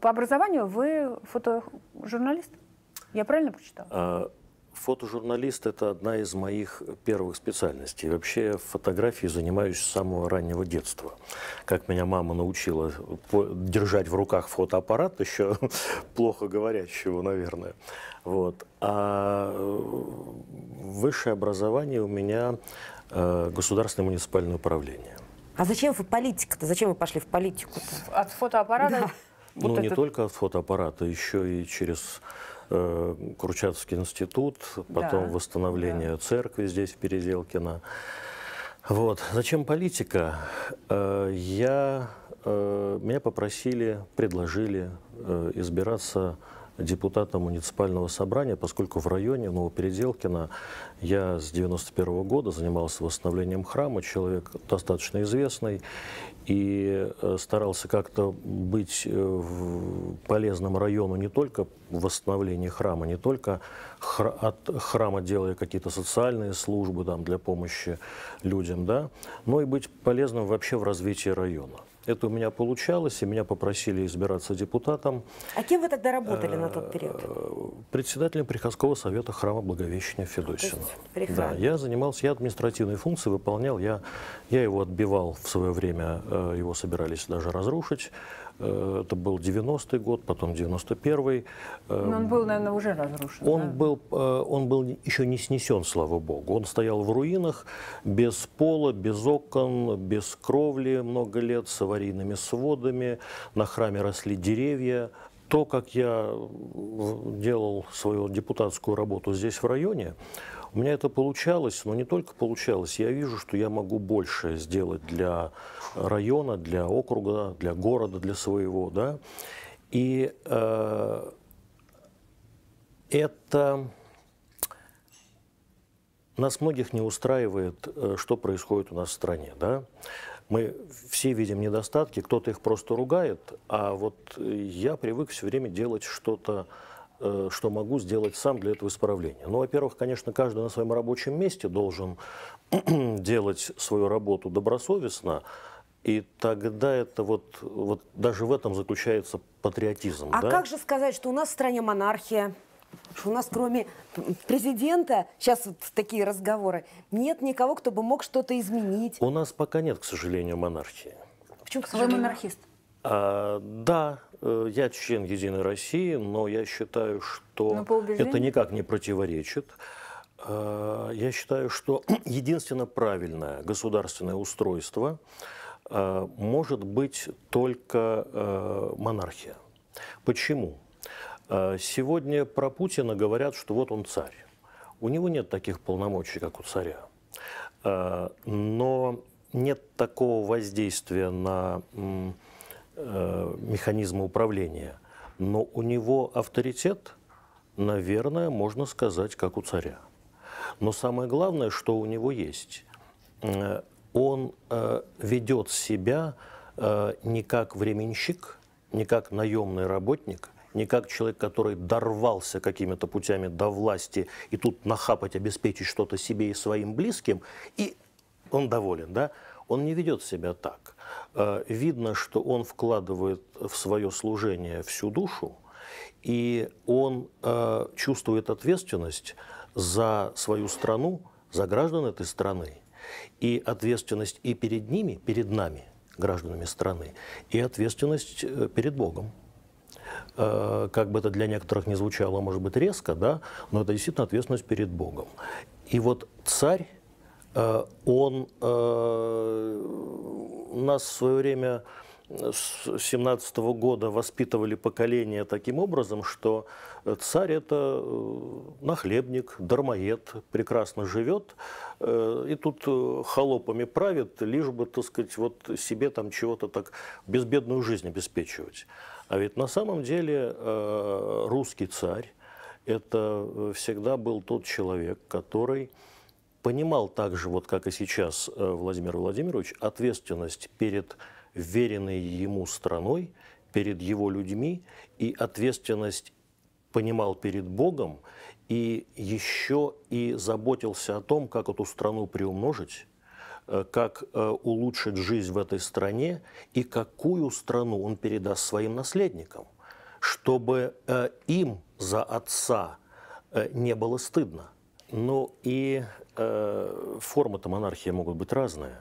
по образованию вы фотожурналист? Я правильно прочитала? А, фотожурналист – это одна из моих первых специальностей. Вообще фотографией занимаюсь с самого раннего детства. Как меня мама научила держать в руках фотоаппарат, еще плохо говорящего, наверное. Вот. А высшее образование у меня э, государственное муниципальное управление. А зачем вы политика-то? Зачем вы пошли в политику? -то? От фотоаппарата? Да. Вот ну, это... не только от фотоаппарата, еще и через э, Кручатский институт, потом да, восстановление да. церкви здесь, в Переделкино. Вот. Зачем политика? Э, я, э, меня попросили, предложили э, избираться депутата муниципального собрания, поскольку в районе Новопеределкино я с 91 года занимался восстановлением храма, человек достаточно известный, и э, старался как-то быть э, полезным району не только в восстановлении храма, не только от храма делая какие-то социальные службы там, для помощи людям, да, но и быть полезным вообще в развитии района. Это у меня получалось, и меня попросили избираться депутатом. А кем вы тогда работали на тот период? Э, председателем Приходского совета храма Благовещения а, Федосина. Да, я занимался, я административные функции выполнял, я, я его отбивал в свое время, э, его собирались даже разрушить. Э, это был 90-й год, потом 91-й. Э, Но он был, наверное, уже разрушен. Он, да? был, э, он был еще не снесен, слава богу. Он стоял в руинах, без пола, без окон, без кровли много лет, с аварийными сводами. На храме росли деревья, то, как я делал свою депутатскую работу здесь в районе, у меня это получалось, но не только получалось. Я вижу, что я могу больше сделать для района, для округа, для города, для своего. Да? И э, это... Нас многих не устраивает, э, что происходит у нас в стране. Да? мы все видим недостатки, кто-то их просто ругает, а вот я привык все время делать что-то Э, что могу сделать сам для этого исправления. Ну, во-первых, конечно, каждый на своем рабочем месте должен делать свою работу добросовестно, и тогда это вот, вот даже в этом заключается патриотизм. А да? как же сказать, что у нас в стране монархия, что у нас кроме президента, сейчас вот такие разговоры, нет никого, кто бы мог что-то изменить? У нас пока нет, к сожалению, монархии. Почему, к сожалению? монархист. А, да, э, я член Единой России, но я считаю, что это никак не противоречит. А, я считаю, что единственно правильное государственное устройство а, может быть только а, монархия. Почему? Сегодня про Путина говорят, что вот он царь. У него нет таких полномочий, как у царя. Но нет такого воздействия на э, механизма управления, но у него авторитет, наверное, можно сказать, как у царя. Но самое главное, что у него есть, э, он э, ведет себя э, не как временщик, не как наемный работник, не как человек, который дорвался какими-то путями до власти и тут нахапать, обеспечить что-то себе и своим близким, и он доволен, да? Он не ведет себя так. Э, видно, что он вкладывает в свое служение всю душу, и он э, чувствует ответственность за свою страну, за граждан этой страны, и ответственность и перед ними, перед нами, гражданами страны, и ответственность э, перед Богом как бы это для некоторых не звучало, может быть, резко, да, но это действительно ответственность перед Богом. И вот царь Э, он э, нас в свое время э, с 17 -го года воспитывали поколение таким образом, что царь это нахлебник, дармоед, прекрасно живет, и тут холопами правит, лишь бы, так сказать, вот себе там чего-то так безбедную жизнь обеспечивать. А ведь на самом деле русский царь это всегда был тот человек, который понимал также, вот как и сейчас э, Владимир Владимирович, ответственность перед веренной ему страной, перед его людьми и ответственность понимал перед Богом и еще и заботился о том, как эту страну приумножить, э, как э, улучшить жизнь в этой стране и какую страну он передаст своим наследникам, чтобы им за отца не было стыдно – ну и э, формы-то монархии могут быть разные.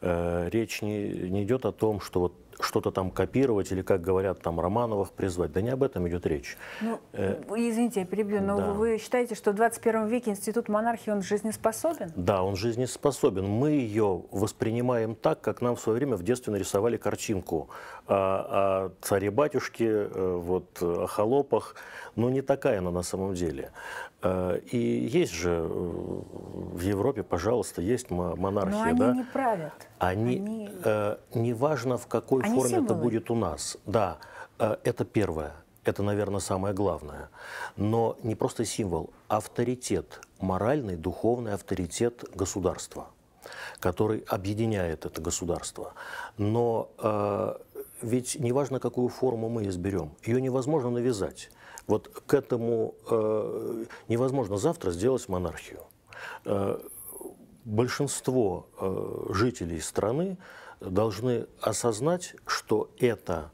Э, речь не, не идет о том, что вот что-то там копировать или, как говорят, там Романовых призвать. Да не об этом идет речь. Ну, э, извините, я перебью, но да. вы считаете, что в 21 веке институт монархии, он жизнеспособен? Да, он жизнеспособен. Мы ее воспринимаем так, как нам в свое время в детстве нарисовали картинку о, о царе-батюшке, э, вот, о холопах но ну, не такая она на самом деле. Э, и есть же э, в Европе, пожалуйста, есть монархия. Но они да? не правят. Они, они... Э, неважно, в какой они форме символы. это будет у нас. Да, э, это первое. Это, наверное, самое главное. Но не просто символ, авторитет, моральный, духовный авторитет государства, который объединяет это государство. Но э, ведь неважно, какую форму мы изберем, ее невозможно навязать. Вот к этому э, невозможно завтра сделать монархию. Э, большинство э, жителей страны должны осознать, что это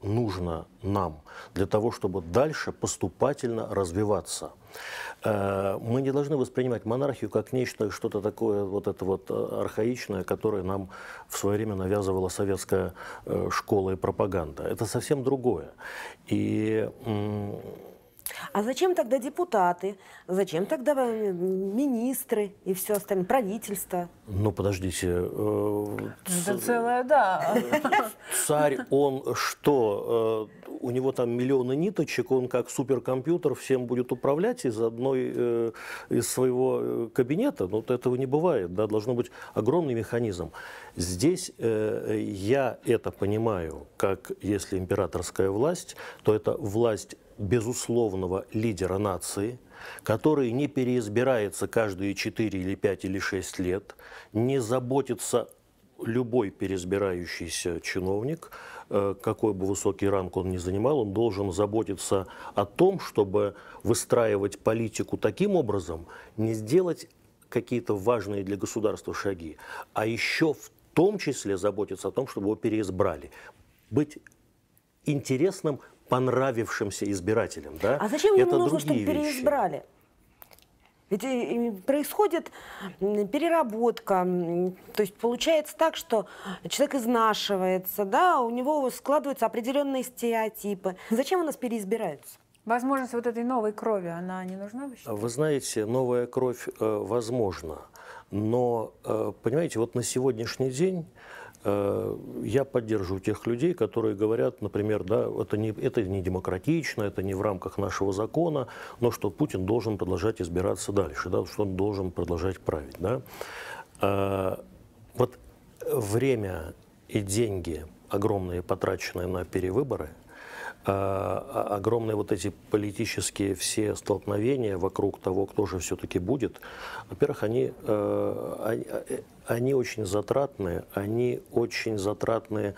нужно нам для того, чтобы дальше поступательно развиваться – Э, мы не должны воспринимать монархию как нечто, что-то такое вот это вот э, архаичное, которое нам в свое время навязывала советская э, школа и пропаганда. Это совсем другое. И а зачем тогда депутаты? Зачем тогда министры и все остальное, правительство? Ну, подождите. Ну, это целое, да. Царь, он что, у него там миллионы ниточек, он как суперкомпьютер всем будет управлять из одной, э, из своего э, кабинета. Но ну, вот этого не бывает, да, должно быть огромный механизм. Здесь э, я это понимаю, как если императорская власть, то это власть безусловного лидера нации, который не переизбирается каждые 4 или 5 или 6 лет, не заботится любой переизбирающийся чиновник – Э, какой бы высокий ранг он ни занимал, он должен заботиться о том, чтобы выстраивать политику таким образом, не сделать какие-то важные для государства шаги, а еще в том числе заботиться о том, чтобы его переизбрали. Быть интересным понравившимся избирателем, Да? А зачем Это ему нужно, чтобы вещи. переизбрали? Ведь происходит переработка, то есть получается так, что человек изнашивается, да, у него складываются определенные стереотипы. Зачем у нас переизбираются? Возможность вот этой новой крови, она не нужна? вообще? вы знаете, новая кровь э, возможна. Но, э, понимаете, вот на сегодняшний день Э, я поддерживаю тех людей, которые говорят, например, да, это не, это не демократично, это не в рамках нашего закона, но что Путин должен продолжать избираться дальше, да, что он должен продолжать править. Да. А, вот время и деньги огромные, потраченные на перевыборы – а, а, огромные вот эти политические все столкновения вокруг того, кто же все-таки будет, во-первых, они, э, они, э, они очень затратные, они очень затратные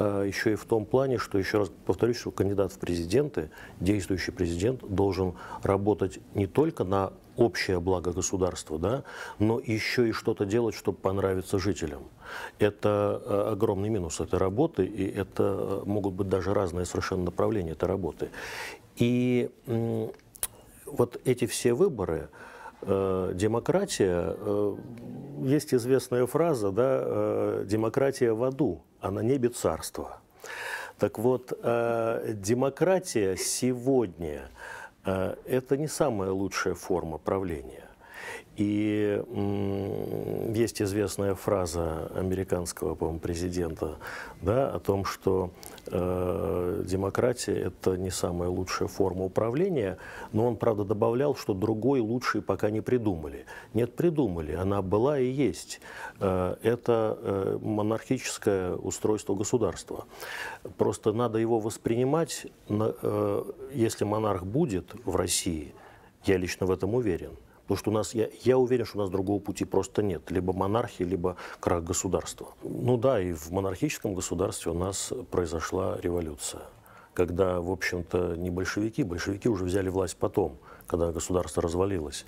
а, еще и в том плане, что, еще раз повторюсь, что кандидат в президенты, действующий президент, должен работать не только на общее благо государства, да, но еще и что-то делать, чтобы понравиться жителям. Это а, огромный минус этой работы, и это а, могут быть даже разные совершенно направления этой работы. И вот эти все выборы, Э, демократия, э, есть известная фраза, да, э, демократия в аду, а на небе царство. Так вот, демократия сегодня – это не самая лучшая форма правления. И есть известная фраза американского, по-моему, президента да, о том, что э, демократия – это не самая лучшая форма управления, но он, правда, добавлял, что другой лучший пока не придумали. Нет, придумали, она была и есть. Э, это э, монархическое устройство государства. Просто надо его воспринимать, на, э, если монарх будет в России, я лично в этом уверен – Потому что у нас, я, я уверен, что у нас другого пути просто нет. Либо монархия, либо крах государства. Ну да, и в монархическом государстве у нас произошла революция. Когда, в общем-то, не большевики, большевики уже взяли власть потом, когда государство развалилось.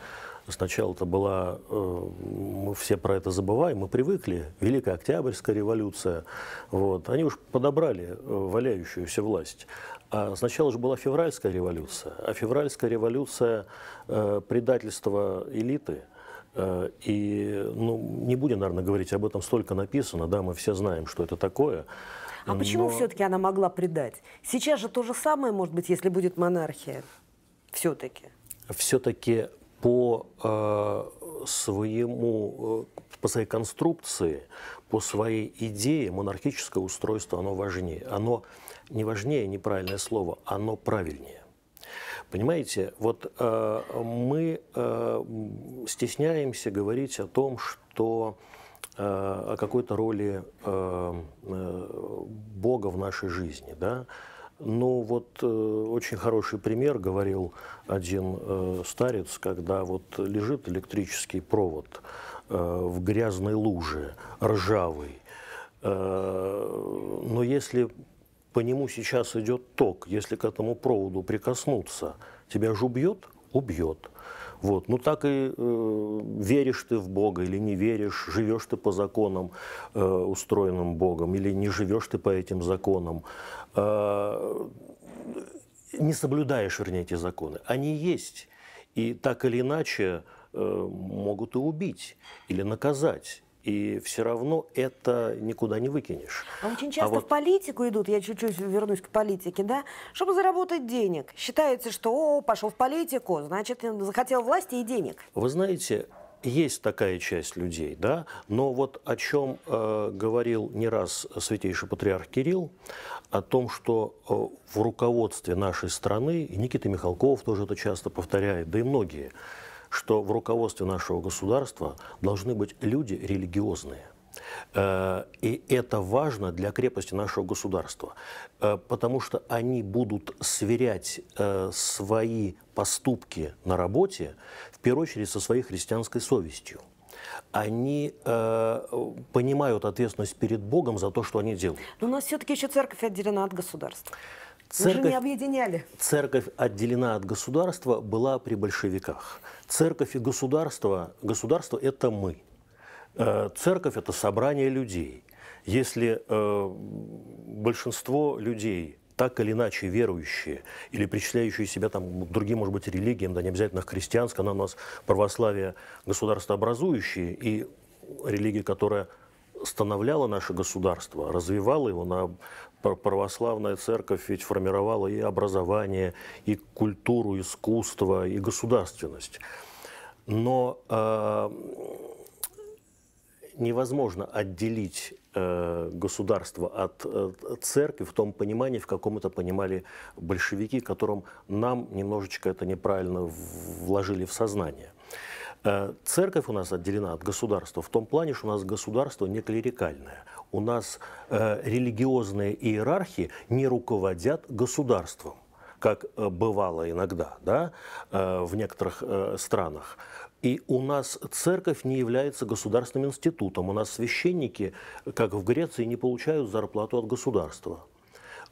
Сначала это была, э, мы все про это забываем, мы привыкли, Великая Октябрьская революция, вот, они уж подобрали э, валяющуюся власть. А сначала же была февральская революция, а февральская революция э, предательство элиты – и, ну, не будем, наверное, говорить об этом, столько написано, да, мы все знаем, что это такое. А но... почему все-таки она могла предать? Сейчас же то же самое, может быть, если будет монархия, все-таки. Все-таки по э, своему, э, по своей конструкции, по своей идее монархическое устройство, оно важнее. Оно не важнее, неправильное слово, оно правильнее. Понимаете, вот э, мы э, стесняемся говорить о том, что э, о какой-то роли э, э, Бога в нашей жизни, да, ну вот э, очень хороший пример говорил один э, старец, когда вот лежит электрический провод э, в грязной луже, ржавый. Э, но если по нему сейчас идет ток, если к этому проводу прикоснуться, тебя же убьет? Убьет. Вот. Ну так и э, веришь ты в Бога или не веришь, живешь ты по законам, э, устроенным Богом, или не живешь ты по этим законам. Э, не соблюдаешь, вернее, эти законы. Они есть. И так или иначе э, могут и убить или наказать и все равно это никуда не выкинешь. А очень а часто а вот... в политику идут, я чуть-чуть вернусь к политике, да, чтобы заработать денег. Считается, что о, пошел в политику, значит, захотел власти и денег. Вы знаете, есть такая часть людей, да, но вот о чем э, говорил не раз святейший патриарх Кирилл, о том, что э, в руководстве нашей страны, и Никита Михалков тоже это часто повторяет, да и многие, что в руководстве нашего государства должны быть люди религиозные. Э, и это важно для крепости нашего государства, э, потому что они будут сверять э, свои поступки на работе, в первую очередь, со своей христианской совестью. Они э, понимают ответственность перед Богом за то, что они делают. Но у нас все-таки еще церковь отделена от государства. Церковь, Уже не объединяли. Церковь отделена от государства была при большевиках. Церковь и государство, государство – это мы. Э, церковь – это собрание людей. Если э, большинство людей так или иначе верующие или причисляющие себя там, к другим, может быть, религиям, да не обязательно к христианской, она у нас православие государствообразующее и религия, которая становляло наше государство, развивало его. На православная церковь ведь формировала и образование, и культуру, искусство, и государственность. Но э, невозможно отделить э, государство от э, церкви в том понимании, в каком это понимали большевики, которым нам немножечко это неправильно вложили в сознание – Э, церковь у нас отделена от государства в том плане, что у нас государство не клерикальное. У нас э, религиозные иерархии не руководят государством как э, бывало иногда да, в некоторых странах. И у нас церковь не является государственным институтом. У нас священники, как в Греции, не получают зарплату от государства.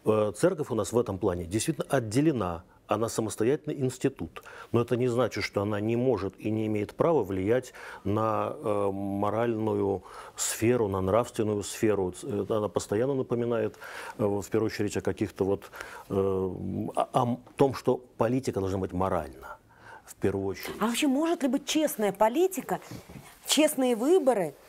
Церковь у нас в этом плане действительно отделена она самостоятельный институт. Но это не значит, что она не может и не имеет права влиять на э, моральную сферу, на нравственную сферу. Она постоянно напоминает, э, в первую очередь, о каких-то вот, э, о, о том, что политика должна быть моральна, в первую очередь. А вообще, может ли быть честная политика, честные выборы –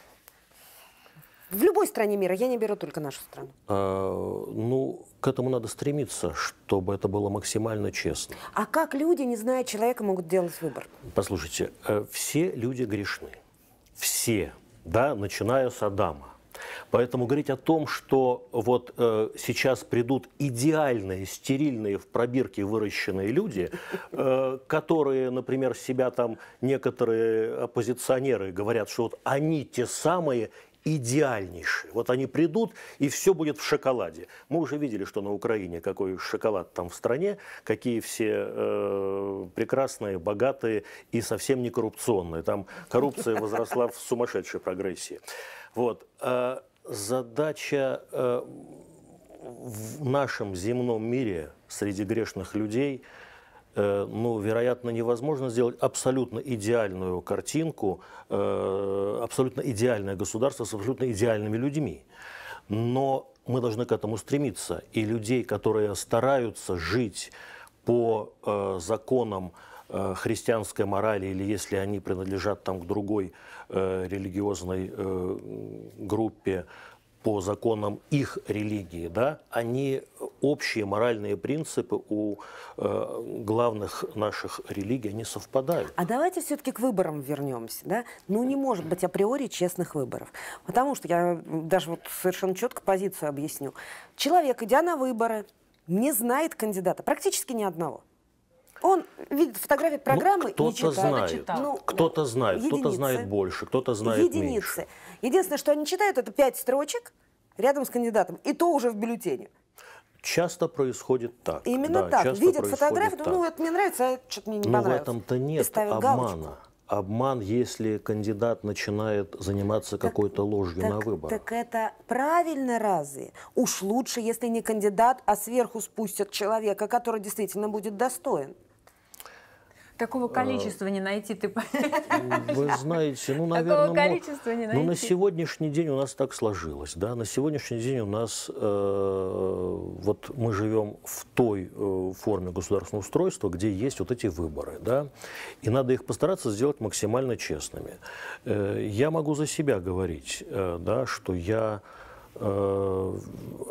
в любой стране мира, я не беру только нашу страну. А, ну, к этому надо стремиться, чтобы это было максимально честно. А как люди, не зная человека, могут делать выбор? Послушайте, э, все люди грешны. Все, да, начиная с Адама. Поэтому говорить о том, что вот э, сейчас придут идеальные, стерильные в пробирке выращенные люди, э, которые, например, себя там некоторые оппозиционеры говорят, что вот они те самые идеальнейшие. Вот они придут, и все будет в шоколаде. Мы уже видели, что на Украине какой шоколад там в стране, какие все э, прекрасные, богатые и совсем не коррупционные. Там коррупция возросла в сумасшедшей прогрессии. Вот. Э, задача э, в нашем земном мире среди грешных людей – Э, ну, вероятно, невозможно сделать абсолютно идеальную картинку, э, абсолютно идеальное государство с абсолютно идеальными людьми. Но мы должны к этому стремиться. И людей, которые стараются жить по э, законам христианской морали, или если они принадлежат там к другой религиозной группе, по законам их религии, да, они общие моральные принципы у э, главных наших религий, не совпадают. А давайте все-таки к выборам вернемся. Да? Ну, не может быть априори честных выборов. Потому что я даже вот совершенно четко позицию объясню. Человек, идя на выборы, не знает кандидата, практически ни одного. Он видит фотографии ну, программы ну, кто и читает. Знает. Ну, кто-то знает, единицы. кто-то знает больше, кто-то знает единицы. меньше. Единственное, что они читают, это пять строчек рядом с кандидатом, и то уже в бюллетене. Часто происходит так. Именно да, так. Часто Видят фотографию, так. ну, это мне нравится, а что-то мне не Но ну, понравилось. Но в этом-то нет обмана. Галочку. Обман, если кандидат начинает заниматься какой-то ложью так, на выборах. Так это правильно разве? Уж лучше, если не кандидат, а сверху спустят человека, который действительно будет достоин. Такого а. количества не найти, ты ну, Вы знаете, ну, наверное... Такого ну, количества не найти. Ну, на сегодняшний день у нас так сложилось, да. На сегодняшний день у нас, э, вот мы живем в той э, форме государственного устройства, где есть вот эти выборы, да. И надо их постараться сделать максимально честными. Э, я могу за себя говорить, э, да, что я э,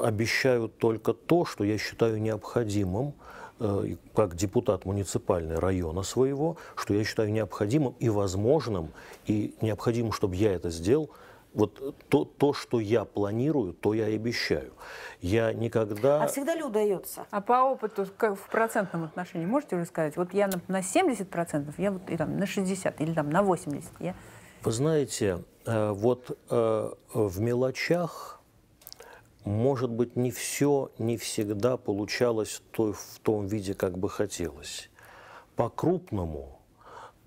обещаю только то, что я считаю необходимым, Э, как депутат муниципальной района своего, что я считаю необходимым и возможным, и необходимым, чтобы я это сделал, вот то, то, что я планирую, то я и обещаю. Я никогда... А всегда ли удается? А по опыту, как в процентном отношении, можете уже сказать? Вот я на, на 70%, я вот и там, на 60% или там, на 80%. Я... Вы знаете, э, вот э, в мелочах может быть, не все, не всегда получалось в, в том виде, как бы хотелось. По-крупному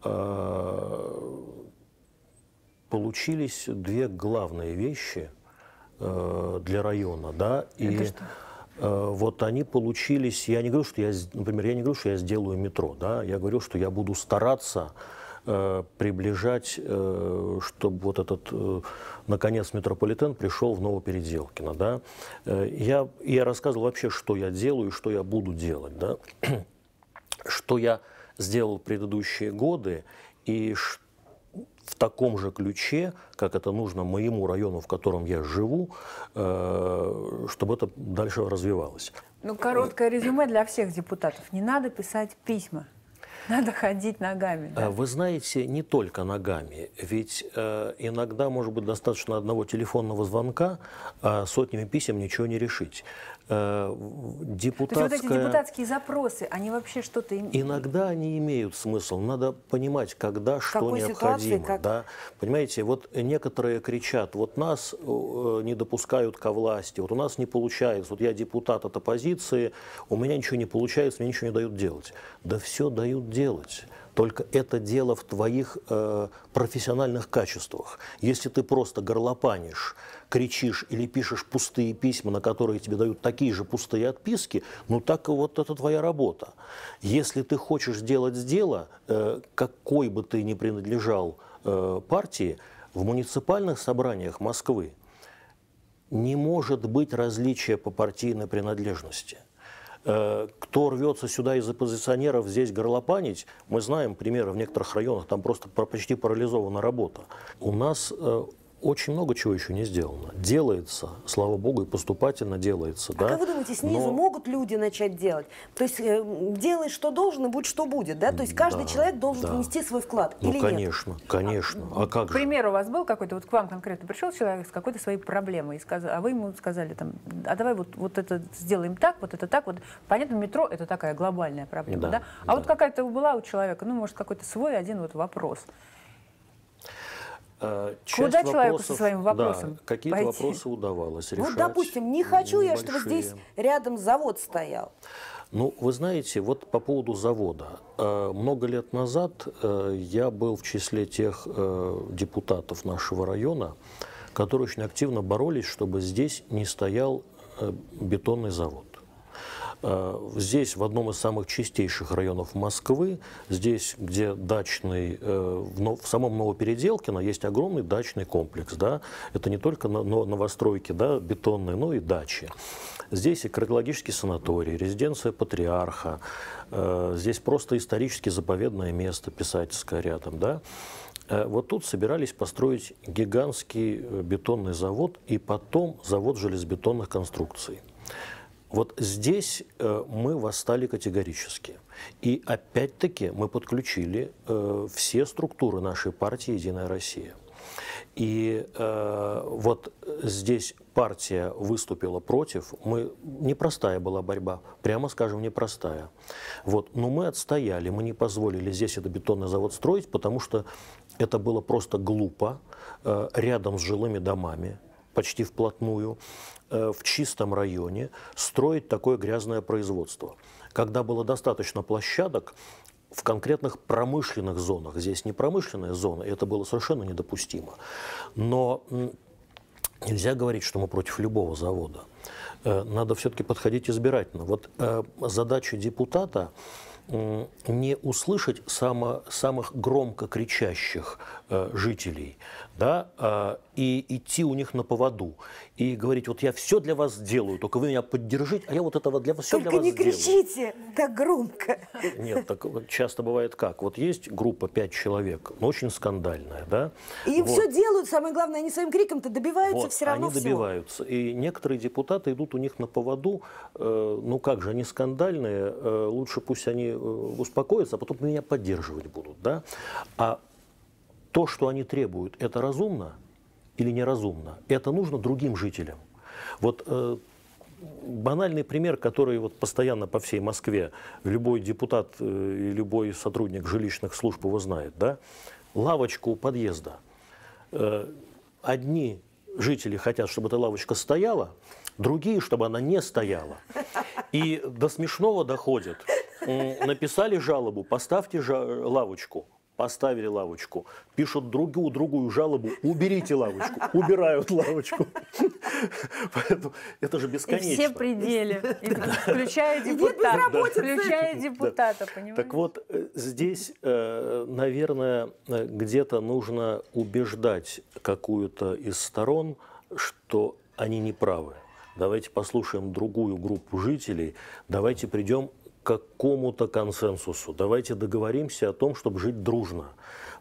э, получились две главные вещи э, для района, да, и э, вот они получились, я не говорю, что я, например, я не говорю, что я сделаю метро, да, я говорю, что я буду стараться Э, приближать, э, чтобы вот этот, э, наконец, метрополитен пришел в Новопеределкино. Да? Я, я рассказывал вообще, что я делаю и что я буду делать. Да? что я сделал предыдущие годы и в таком же ключе, как это нужно моему району, в котором я живу, чтобы это дальше развивалось. Ну, короткое резюме для всех депутатов. Не надо писать письма. Надо ходить ногами. А да? Вы знаете, не только ногами. Ведь э, иногда, может быть, достаточно одного телефонного звонка, а сотнями писем ничего не решить депутатская... Э, То есть вот эти депутатские запросы, они вообще что-то... Иногда они имеют смысл. Надо понимать, когда что необходимо. как... да? Понимаете, вот некоторые кричат, вот нас э, э, не допускают ко власти, вот у нас не получается, вот я депутат от оппозиции, у меня ничего не получается, мне ничего не дают делать. Да все дают делать. Только это дело в твоих э, профессиональных качествах. Если ты просто горлопанишь, кричишь или пишешь пустые письма, на которые тебе дают такие же пустые отписки, ну так вот это твоя работа. Если ты хочешь сделать дело, э, какой бы ты ни принадлежал э, партии, в муниципальных собраниях Москвы не может быть различия по партийной принадлежности э, – кто рвется сюда из оппозиционеров здесь горлопанить, мы знаем примеры в некоторых районах, там просто почти парализована работа. У нас очень много чего еще не сделано. Делается, слава богу, и поступательно делается. А да? как вы думаете, снизу Но... могут люди начать делать? То есть э, делай, что должен, и будь, что будет, да? То есть каждый да, человек должен да. внести свой вклад, ну, или конечно, нет? конечно. А, а как же? Пример у вас был какой-то, вот к вам конкретно пришел человек с какой-то своей проблемой, и сказ... а вы ему сказали, там, а давай вот, вот это сделаем так, вот это так. Вот. Понятно, метро – это такая глобальная проблема, да? да? А да. вот какая-то была у человека, ну, может, какой-то свой один вот вопрос – Э, часть Куда вопросов, человеку со своим вопросом? Да, какие-то пойти? вопросы удавалось ну, решать. Вот, допустим, не хочу небольшие. я, чтобы здесь рядом завод стоял. Ну, вы знаете, вот по поводу завода. Э, много лет назад э, я был в числе тех депутатов нашего района, которые очень активно боролись, чтобы здесь не стоял бетонный завод. Э, здесь, в одном из самых чистейших районов Москвы, здесь, где дачный, э, в самом Новопеределкино есть огромный дачный комплекс. Да? Это не только новостройки да, бетонные, но и дачи. Здесь экологический санаторий, резиденция патриарха, э, здесь просто исторически заповедное место писательское рядом. Да? Вот тут собирались построить гигантский бетонный завод и потом завод железобетонных конструкций. Вот здесь э, мы восстали категорически. И опять-таки мы подключили э, все структуры нашей партии «Единая Россия». И э, вот здесь партия выступила против. Мы непростая была борьба, прямо скажем, непростая. Вот, но мы отстояли, мы не позволили здесь этот бетонный завод строить, потому что это было просто глупо э, рядом с жилыми домами почти вплотную э, в чистом районе строить такое грязное производство. Когда было достаточно площадок, в конкретных промышленных зонах. Здесь не промышленная зона, это было совершенно недопустимо. Но нельзя говорить, что мы против любого завода. Э, надо все-таки подходить избирательно. Вот э, задача депутата не услышать само, самых громко кричащих э, жителей, да, а, и идти у них на поводу, и говорить, вот я все для вас делаю, только вы меня поддержите, а я вот этого для вас все только для вас сделаю. Только не кричите так громко. Нет, так часто бывает как. Вот есть группа пять человек, но ну, очень скандальная, да. И вот. все делают, самое главное, они своим криком-то добиваются вот, все равно Они всего. добиваются, и некоторые депутаты идут у них на поводу, э, ну как же, они скандальные, э, лучше пусть они э, успокоятся, а потом меня поддерживать будут, да. А то, что они требуют, это разумно или неразумно? Это нужно другим жителям. Вот э, банальный пример, который вот постоянно по всей Москве любой депутат э, и э, любой сотрудник жилищных служб его знает, да? Лавочку у подъезда. Э, одни жители хотят, чтобы эта лавочка стояла, другие, чтобы она не стояла. И до смешного доходит. Написали жалобу, поставьте лавочку поставили лавочку, пишут другую другую жалобу, уберите лавочку, убирают лавочку. Поэтому это же бесконечно. И все пределы, включая депутатов. Включая депутата, понимаешь? Так вот, э, здесь, э, наверное, э, где-то нужно убеждать какую-то из сторон, что они не правы давайте послушаем другую группу жителей, давайте придем какому-то консенсусу. Давайте договоримся о том, чтобы жить дружно.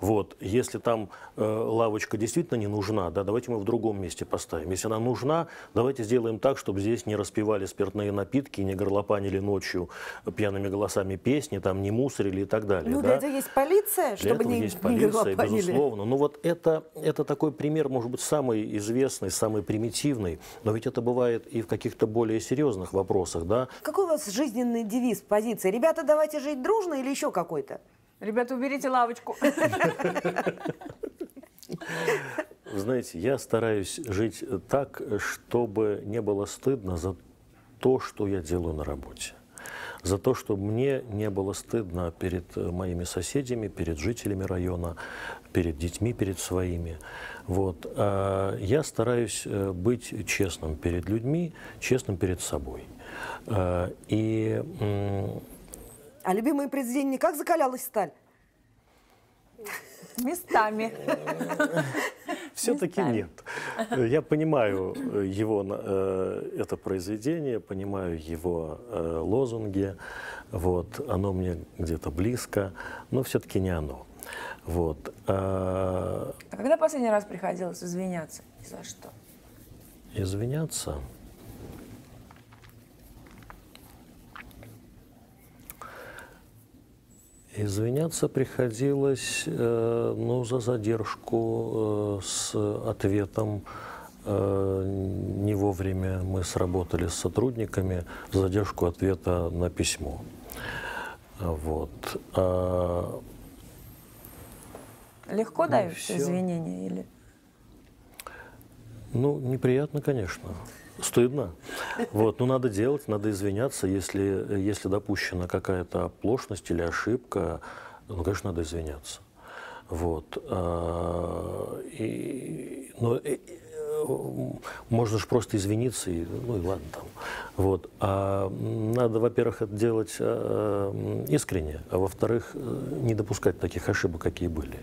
Вот. Если там э, лавочка действительно не нужна, да, давайте мы в другом месте поставим. Если она нужна, давайте сделаем так, чтобы здесь не распивали спиртные напитки, не горлопанили ночью пьяными голосами песни, там не мусорили и так далее. Ну, да? для этого есть полиция, для чтобы этого не, есть полиция, не безусловно. Ну, вот это, это такой пример, может быть, самый известный, самый примитивный, но ведь это бывает и в каких-то более серьезных вопросах, да. Какой у вас жизненный девиз, позиция? Ребята, давайте жить дружно или еще какой-то? Ребята, уберите лавочку. Вы знаете, я стараюсь жить так, чтобы не было стыдно за то, что я делаю на работе. За то, что мне не было стыдно перед э, моими соседями, перед жителями района, перед детьми, перед своими. Вот. А, я стараюсь э, быть честным перед людьми, честным перед собой. А, и а любимое произведение как закалялась сталь? Местами. Все-таки нет. Я понимаю э, его, э, это произведение, понимаю его э, лозунги. Вот, оно мне где-то близко, но все-таки не оно. Вот. А, а когда последний раз приходилось извиняться? И за что? Извиняться? Извиняться приходилось э, ну, за задержку э, с ответом э, не вовремя. Мы сработали с сотрудниками задержку ответа на письмо. Вот. А Легко ну, дают все. извинения или? Ну, неприятно, конечно. Стыдно. Вот, ну надо делать, надо извиняться, если, если допущена какая-то оплошность или ошибка, ну, конечно, надо извиняться. Вот. А, и, но ну, и, э, э, можно же просто извиниться, и, ну и ладно там. Вот. А надо, во-первых, это делать э, искренне, а во-вторых, не допускать таких ошибок, какие были.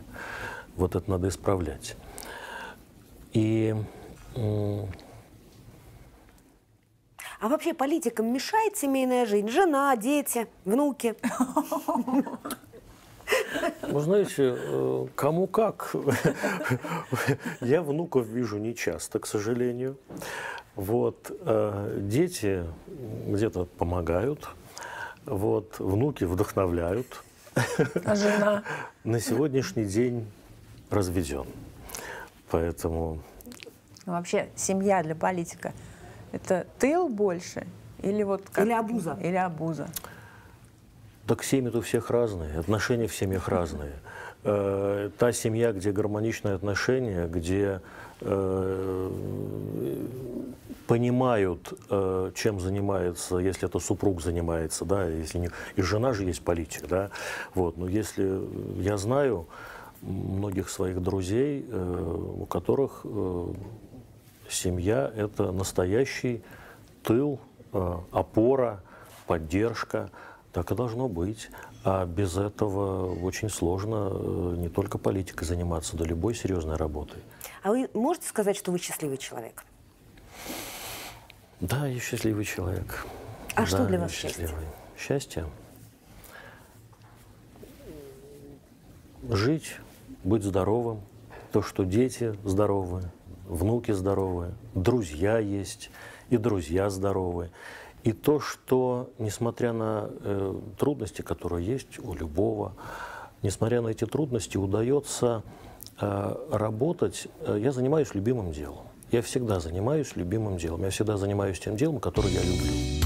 Вот это надо исправлять. И а вообще политикам мешает семейная жизнь? Жена, дети, внуки? Ну, знаете, э, кому как. Я внуков вижу не часто, к сожалению. Вот, э, дети где-то помогают, вот, внуки вдохновляют. А жена? На сегодняшний день разведен. Поэтому... Ну, вообще, семья для политика – это тыл больше или вот как? Или обуза. Или обуза. Так семьи у всех разные, отношения в семьях разные. Э, та семья, где гармоничные отношения, где э, понимают, э, чем занимается, если это супруг занимается, да, если не... И жена же есть политик, да. Вот, но если я знаю многих своих друзей, э, у которых э, семья – это настоящий тыл, э, опора, поддержка. Так и должно быть. А без этого очень сложно э, не только политикой заниматься, да любой серьезной работой. А вы можете сказать, что вы счастливый человек? Да, я счастливый человек. А да, что для вас счастливый. счастье? Счастье? Жить, быть здоровым, то, что дети здоровы, внуки здоровые, друзья есть, и друзья здоровые. И то, что, несмотря на э, трудности, которые есть у любого, несмотря на эти трудности, удается э, работать. Э, я занимаюсь любимым делом. Я всегда занимаюсь любимым делом. Я всегда занимаюсь тем делом, которое я люблю.